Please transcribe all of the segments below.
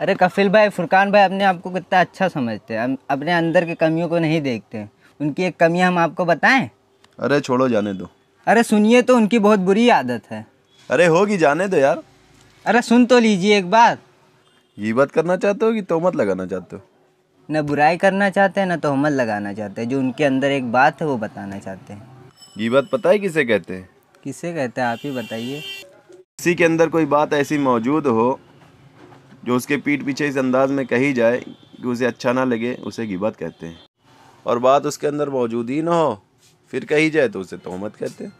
अरे कफिल भाई फुरकान भाई अपने आप को कितना अच्छा समझते हैं अपने अंदर की कमियों को नहीं देखते उनकी एक कमियाँ हम आपको बताएं अरे छोड़ो जाने दो अरे सुनिए तो उनकी बहुत बुरी आदत है अरे होगी जाने दो यार अरे सुन तो लीजिए एक बात ये बात करना चाहते हो कि तोहमत लगाना चाहते हो न बुराई करना चाहते हैं ना तोहमत लगाना चाहते हैं जो उनके अंदर एक बात है वो बताना चाहते हैं ये बात पता है किसे कहते हैं किसे कहते हैं आप ही बताइए किसी के अंदर कोई बात ऐसी मौजूद हो जो उसके पीठ पीछे इस अंदाज में कही जाए कि उसे अच्छा ना लगे उसे गिबत कहते हैं और बात उसके अंदर मौजूद ही ना हो फिर कही जाए तो उसे तोहमत कहते हैं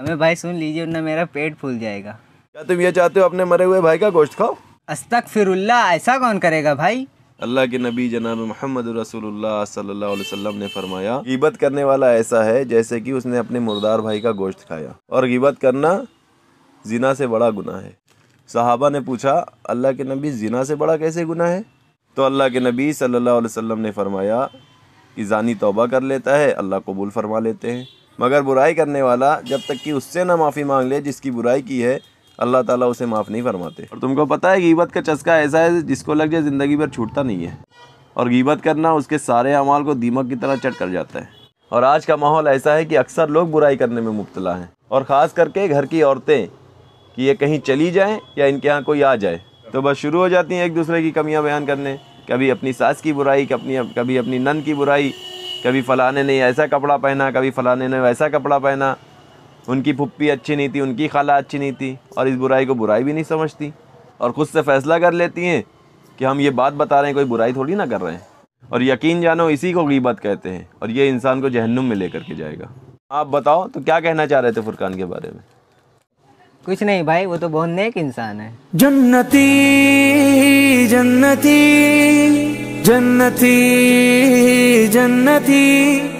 हमें भाई सुन लीजिए वरना मेरा पेट फूल जाएगा क्या तुम ये चाहते हो अपने मरे हुए भाई का गोश्त खाओ अस्तक फिरुल्ला ऐसा कौन करेगा भाई अल्लाह के नबी जनाब मोहम्मद रसूलुल्लाह वसल्लम ने फरमाया गिबत करने वाला ऐसा है जैसे कि उसने अपने मुर्दार भाई का गोश्त खाया और गिबत करना जिना से बड़ा गुना है सहाबा ने पूछा अल्लाह के नबी जिना से बड़ा कैसे गुना है तो अल्लाह के नबी सल्लल्लाहु अलैहि वसल्लम ने फरमाया कि जानी तोबा कर लेता है अल्लाह कबूल फरमा लेते हैं मगर बुराई करने वाला जब तक कि उससे ना माफ़ी मांग ले जिसकी बुराई की है अल्लाह ताला उसे माफ़ नहीं फरमाते और तुमको पता है गीबत का चस्का ऐसा है जिसको लग जाए ज़िंदगी भर छूटता नहीं है और गीबत करना उसके सारे अमाल को दीमक की तरह चट कर जाता है और आज का माहौल ऐसा है कि अक्सर लोग बुराई करने में मुबतला हैं और ख़ास करके घर की औरतें कि ये कहीं चली जाए या इनके यहाँ कोई आ जाए तो बस शुरू हो जाती हैं एक दूसरे की कमियाँ बयान करने कभी अपनी सास की बुराई कभी कभी अपनी नन की बुराई कभी फ़लाने ने ऐसा कपड़ा पहना कभी फ़लाने ने वैसा कपड़ा पहना उनकी फुप्पी अच्छी नहीं थी उनकी खाला अच्छी नहीं थी और इस बुराई को बुराई भी नहीं समझती और ख़ुद से फ़ैसला कर लेती हैं कि हम ये बात बता रहे हैं कोई बुराई थोड़ी ना कर रहे हैं और यकीन जानो इसी को गीबत कहते हैं और ये इंसान को जहन्नुम में ले के जाएगा आप बताओ तो क्या कहना चाह रहे थे फुरकान के बारे में कुछ नहीं भाई वो तो बहुत नेक इंसान है जन्नती जन्नती जन्नती जन्नती